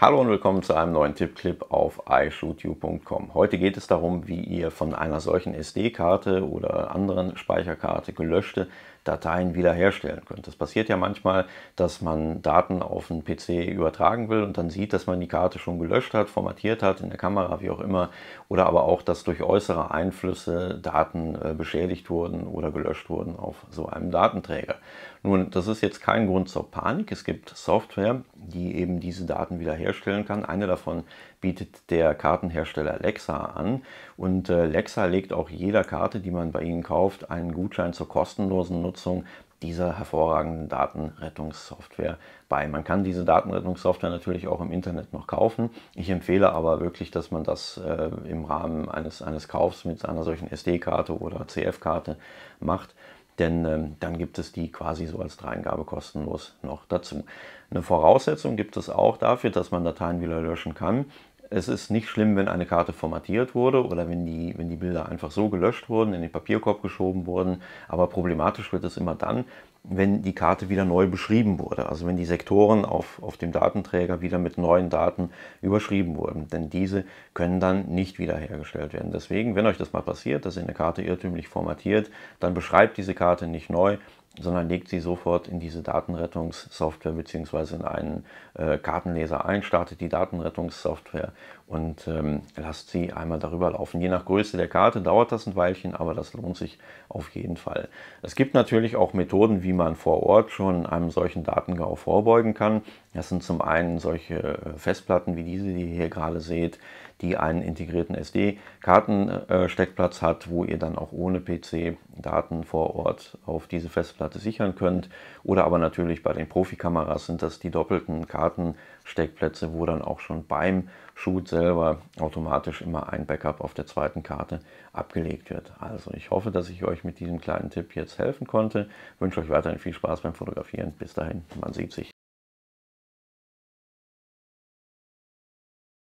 Hallo und willkommen zu einem neuen Tippclip auf iShootU.com. Heute geht es darum, wie ihr von einer solchen SD-Karte oder anderen Speicherkarte gelöschte Dateien wiederherstellen könnt. Das passiert ja manchmal, dass man Daten auf einen PC übertragen will und dann sieht, dass man die Karte schon gelöscht hat, formatiert hat, in der Kamera, wie auch immer. Oder aber auch, dass durch äußere Einflüsse Daten äh, beschädigt wurden oder gelöscht wurden auf so einem Datenträger. Nun, das ist jetzt kein Grund zur Panik. Es gibt Software, die eben diese Daten wiederherstellen kann. Eine davon bietet der Kartenhersteller Lexa an und äh, Lexa legt auch jeder Karte, die man bei ihnen kauft, einen Gutschein zur kostenlosen Nutzung dieser hervorragenden Datenrettungssoftware bei. Man kann diese Datenrettungssoftware natürlich auch im Internet noch kaufen. Ich empfehle aber wirklich, dass man das äh, im Rahmen eines, eines Kaufs mit einer solchen SD-Karte oder CF-Karte macht denn ähm, dann gibt es die quasi so als Dreingabe kostenlos noch dazu. Eine Voraussetzung gibt es auch dafür, dass man Dateien wieder löschen kann, es ist nicht schlimm, wenn eine Karte formatiert wurde oder wenn die, wenn die Bilder einfach so gelöscht wurden, in den Papierkorb geschoben wurden. Aber problematisch wird es immer dann, wenn die Karte wieder neu beschrieben wurde. Also wenn die Sektoren auf, auf dem Datenträger wieder mit neuen Daten überschrieben wurden. Denn diese können dann nicht wiederhergestellt werden. Deswegen, wenn euch das mal passiert, dass ihr eine Karte irrtümlich formatiert, dann beschreibt diese Karte nicht neu, sondern legt sie sofort in diese Datenrettungssoftware bzw. in einen äh, Kartenleser ein, startet die Datenrettungssoftware und ähm, lasst sie einmal darüber laufen. Je nach Größe der Karte dauert das ein Weilchen, aber das lohnt sich auf jeden Fall. Es gibt natürlich auch Methoden, wie man vor Ort schon einem solchen Datengau vorbeugen kann. Das sind zum einen solche äh, Festplatten wie diese, die ihr hier gerade seht, die einen integrierten SD-Kartensteckplatz hat, wo ihr dann auch ohne PC Daten vor Ort auf diese Festplatte sichern könnt. Oder aber natürlich bei den Profikameras sind das die doppelten Kartensteckplätze, wo dann auch schon beim Shoot selber automatisch immer ein Backup auf der zweiten Karte abgelegt wird. Also ich hoffe, dass ich euch mit diesem kleinen Tipp jetzt helfen konnte. Ich wünsche euch weiterhin viel Spaß beim Fotografieren. Bis dahin, man sieht sich.